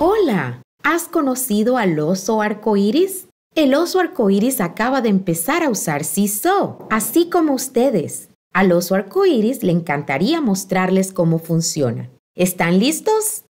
Hola, ¿has conocido al oso arcoíris? El oso arcoíris acaba de empezar a usar CISO, así como ustedes. Al oso arcoíris le encantaría mostrarles cómo funciona. ¿Están listos?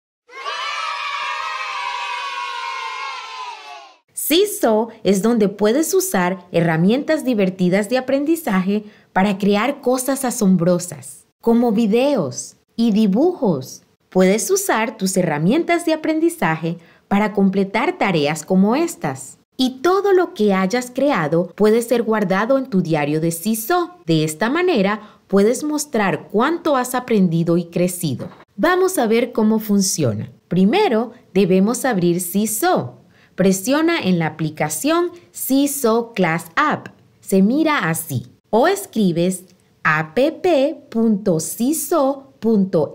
CISO es donde puedes usar herramientas divertidas de aprendizaje para crear cosas asombrosas, como videos y dibujos Puedes usar tus herramientas de aprendizaje para completar tareas como estas. Y todo lo que hayas creado puede ser guardado en tu diario de CISO. De esta manera puedes mostrar cuánto has aprendido y crecido. Vamos a ver cómo funciona. Primero, debemos abrir CISO. Presiona en la aplicación CISO Class App. Se mira así. O escribes app.ciso.com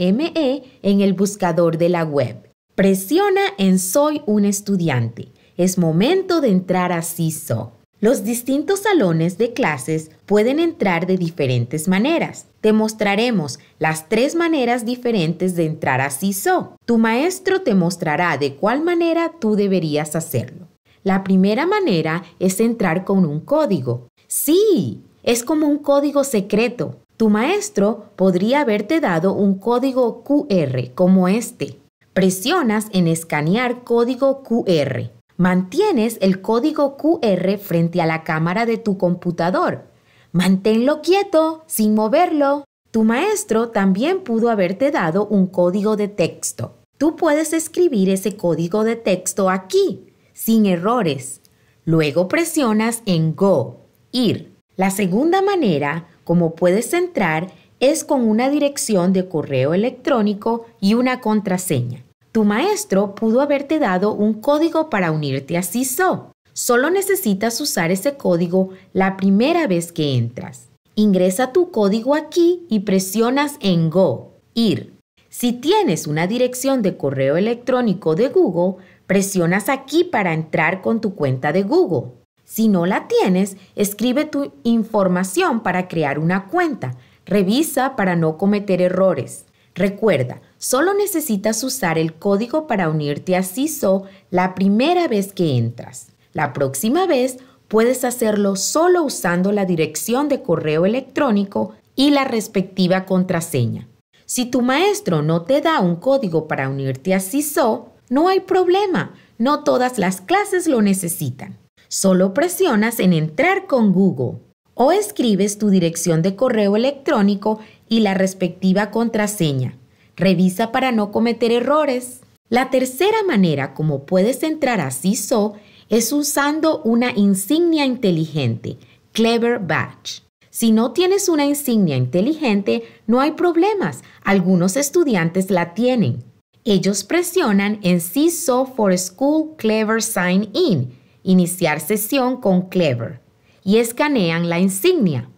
.me en el buscador de la web. Presiona en Soy un estudiante. Es momento de entrar a CISO. Los distintos salones de clases pueden entrar de diferentes maneras. Te mostraremos las tres maneras diferentes de entrar a CISO. Tu maestro te mostrará de cuál manera tú deberías hacerlo. La primera manera es entrar con un código. Sí, es como un código secreto. Tu maestro podría haberte dado un código QR como este. Presionas en escanear código QR. Mantienes el código QR frente a la cámara de tu computador. Manténlo quieto, sin moverlo. Tu maestro también pudo haberte dado un código de texto. Tú puedes escribir ese código de texto aquí, sin errores. Luego presionas en Go, ir. La segunda manera como puedes entrar, es con una dirección de correo electrónico y una contraseña. Tu maestro pudo haberte dado un código para unirte a CISO. Solo necesitas usar ese código la primera vez que entras. Ingresa tu código aquí y presionas en Go, ir. Si tienes una dirección de correo electrónico de Google, presionas aquí para entrar con tu cuenta de Google. Si no la tienes, escribe tu información para crear una cuenta. Revisa para no cometer errores. Recuerda, solo necesitas usar el código para unirte a CISO la primera vez que entras. La próxima vez puedes hacerlo solo usando la dirección de correo electrónico y la respectiva contraseña. Si tu maestro no te da un código para unirte a CISO, no hay problema, no todas las clases lo necesitan. Solo presionas en entrar con Google o escribes tu dirección de correo electrónico y la respectiva contraseña. Revisa para no cometer errores. La tercera manera como puedes entrar a CISO es usando una insignia inteligente, Clever Badge. Si no tienes una insignia inteligente, no hay problemas. Algunos estudiantes la tienen. Ellos presionan en CISO for School Clever Sign In iniciar sesión con Clever y escanean la insignia.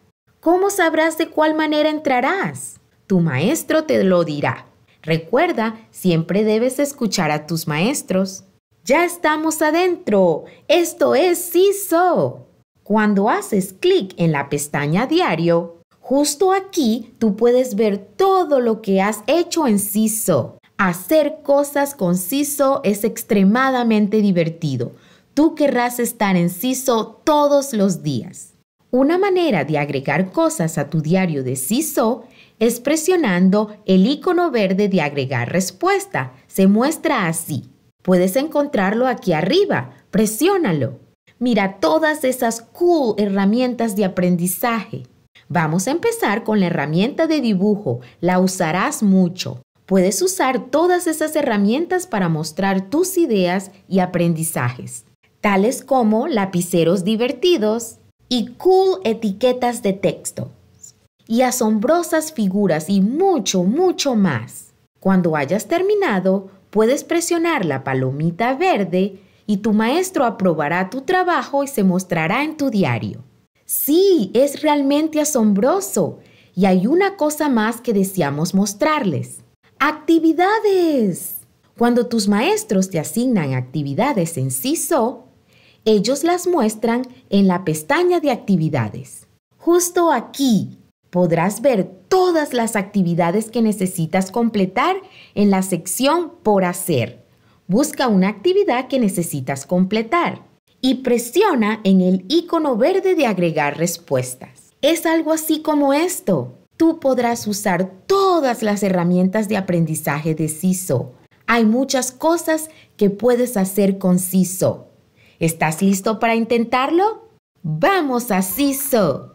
¿Cómo sabrás de cuál manera entrarás? Tu maestro te lo dirá. Recuerda, siempre debes escuchar a tus maestros. Ya estamos adentro. Esto es CISO! Cuando haces clic en la pestaña Diario, justo aquí tú puedes ver todo lo que has hecho en SISO. Hacer cosas con CISO es extremadamente divertido tú querrás estar en CISO todos los días. Una manera de agregar cosas a tu diario de CISO es presionando el icono verde de agregar respuesta. Se muestra así. Puedes encontrarlo aquí arriba. Presiónalo. Mira todas esas cool herramientas de aprendizaje. Vamos a empezar con la herramienta de dibujo. La usarás mucho. Puedes usar todas esas herramientas para mostrar tus ideas y aprendizajes tales como lapiceros divertidos y cool etiquetas de texto, y asombrosas figuras y mucho, mucho más. Cuando hayas terminado, puedes presionar la palomita verde y tu maestro aprobará tu trabajo y se mostrará en tu diario. Sí, es realmente asombroso. Y hay una cosa más que deseamos mostrarles. Actividades. Cuando tus maestros te asignan actividades en CISO, ellos las muestran en la pestaña de actividades. Justo aquí podrás ver todas las actividades que necesitas completar en la sección por hacer. Busca una actividad que necesitas completar y presiona en el icono verde de agregar respuestas. Es algo así como esto. Tú podrás usar todas las herramientas de aprendizaje de CISO. Hay muchas cosas que puedes hacer con CISO. ¿Estás listo para intentarlo? ¡Vamos a CISO!